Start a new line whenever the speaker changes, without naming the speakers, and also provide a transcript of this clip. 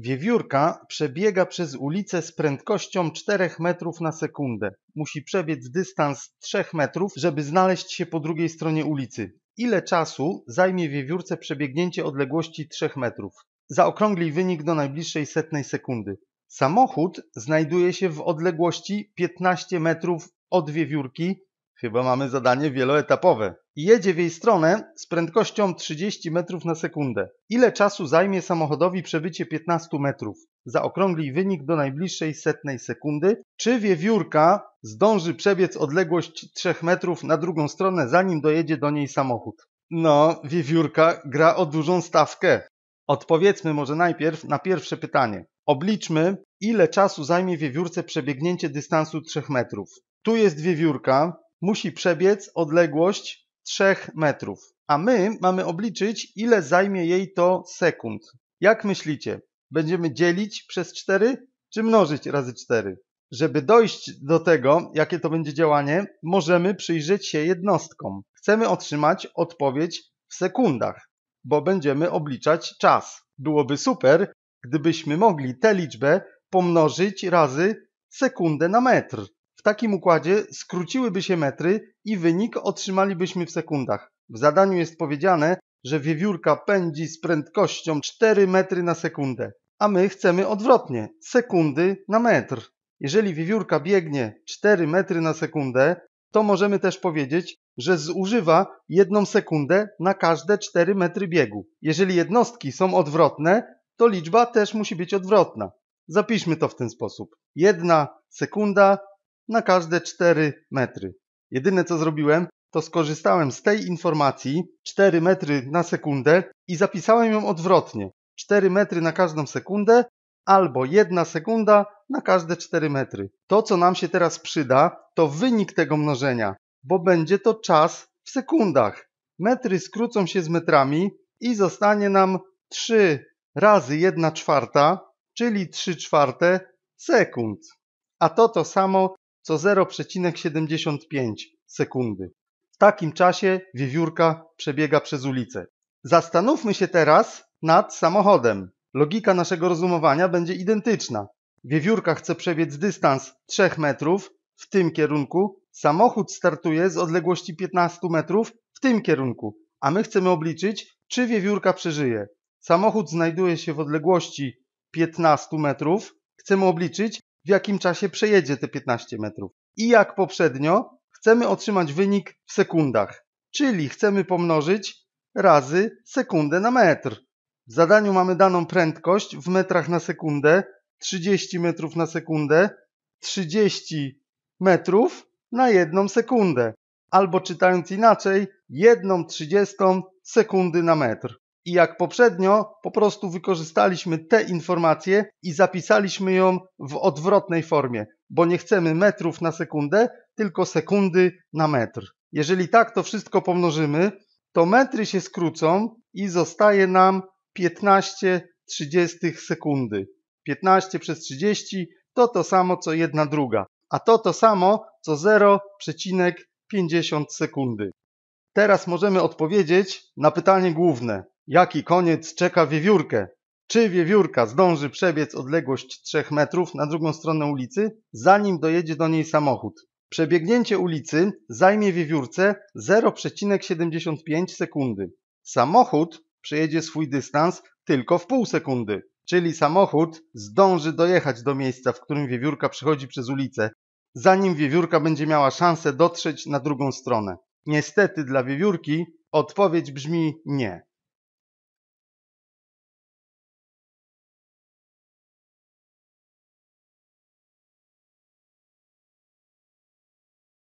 Wiewiórka przebiega przez ulicę z prędkością 4 metrów na sekundę. Musi przebiec dystans 3 metrów, żeby znaleźć się po drugiej stronie ulicy. Ile czasu zajmie wiewiórce przebiegnięcie odległości 3 metrów? Zaokrąglij wynik do najbliższej setnej sekundy. Samochód znajduje się w odległości 15 metrów od wiewiórki Chyba mamy zadanie wieloetapowe. I jedzie w jej stronę z prędkością 30 metrów na sekundę. Ile czasu zajmie samochodowi przebycie 15 metrów? Zaokrąglij wynik do najbliższej setnej sekundy. Czy wiewiórka zdąży przebiec odległość 3 metrów na drugą stronę, zanim dojedzie do niej samochód? No, wiewiórka gra o dużą stawkę. Odpowiedzmy może najpierw na pierwsze pytanie. Obliczmy, ile czasu zajmie wiewiórce przebiegnięcie dystansu 3 metrów. Tu jest wiewiórka, musi przebiec odległość 3 metrów, a my mamy obliczyć, ile zajmie jej to sekund. Jak myślicie, będziemy dzielić przez 4 czy mnożyć razy 4? Żeby dojść do tego, jakie to będzie działanie, możemy przyjrzeć się jednostkom. Chcemy otrzymać odpowiedź w sekundach, bo będziemy obliczać czas. Byłoby super, gdybyśmy mogli tę liczbę pomnożyć razy sekundę na metr takim układzie skróciłyby się metry i wynik otrzymalibyśmy w sekundach. W zadaniu jest powiedziane, że wiewiórka pędzi z prędkością 4 metry na sekundę, a my chcemy odwrotnie, sekundy na metr. Jeżeli wiewiórka biegnie 4 metry na sekundę, to możemy też powiedzieć, że zużywa jedną sekundę na każde 4 metry biegu. Jeżeli jednostki są odwrotne, to liczba też musi być odwrotna. Zapiszmy to w ten sposób. jedna sekunda na każde 4 metry. Jedyne co zrobiłem, to skorzystałem z tej informacji 4 metry na sekundę i zapisałem ją odwrotnie. 4 metry na każdą sekundę albo 1 sekunda na każde 4 metry. To, co nam się teraz przyda, to wynik tego mnożenia, bo będzie to czas w sekundach. Metry skrócą się z metrami i zostanie nam 3 razy 1 czwarta, czyli 3 czwarte sekund. A to to samo, co 0,75 sekundy. W takim czasie wiewiórka przebiega przez ulicę. Zastanówmy się teraz nad samochodem. Logika naszego rozumowania będzie identyczna. Wiewiórka chce przebiec dystans 3 metrów w tym kierunku, samochód startuje z odległości 15 metrów w tym kierunku, a my chcemy obliczyć, czy wiewiórka przeżyje. Samochód znajduje się w odległości 15 metrów, chcemy obliczyć, w jakim czasie przejedzie te 15 metrów. I jak poprzednio, chcemy otrzymać wynik w sekundach, czyli chcemy pomnożyć razy sekundę na metr. W zadaniu mamy daną prędkość w metrach na sekundę, 30 metrów na sekundę, 30 metrów na jedną sekundę, albo czytając inaczej, jedną trzydziestą sekundy na metr. I jak poprzednio, po prostu wykorzystaliśmy te informacje i zapisaliśmy ją w odwrotnej formie, bo nie chcemy metrów na sekundę, tylko sekundy na metr. Jeżeli tak to wszystko pomnożymy, to metry się skrócą i zostaje nam 15 30 sekundy. 15 przez 30 to to samo co 1 druga, a to to samo co 0,50 sekundy. Teraz możemy odpowiedzieć na pytanie główne. Jaki koniec czeka wiewiórkę? Czy wiewiórka zdąży przebiec odległość 3 metrów na drugą stronę ulicy, zanim dojedzie do niej samochód? Przebiegnięcie ulicy zajmie wiewiórce 0,75 sekundy. Samochód przejedzie swój dystans tylko w pół sekundy, czyli samochód zdąży dojechać do miejsca, w którym wiewiórka przechodzi przez ulicę, zanim wiewiórka będzie miała szansę dotrzeć na drugą stronę. Niestety dla wiewiórki odpowiedź brzmi nie.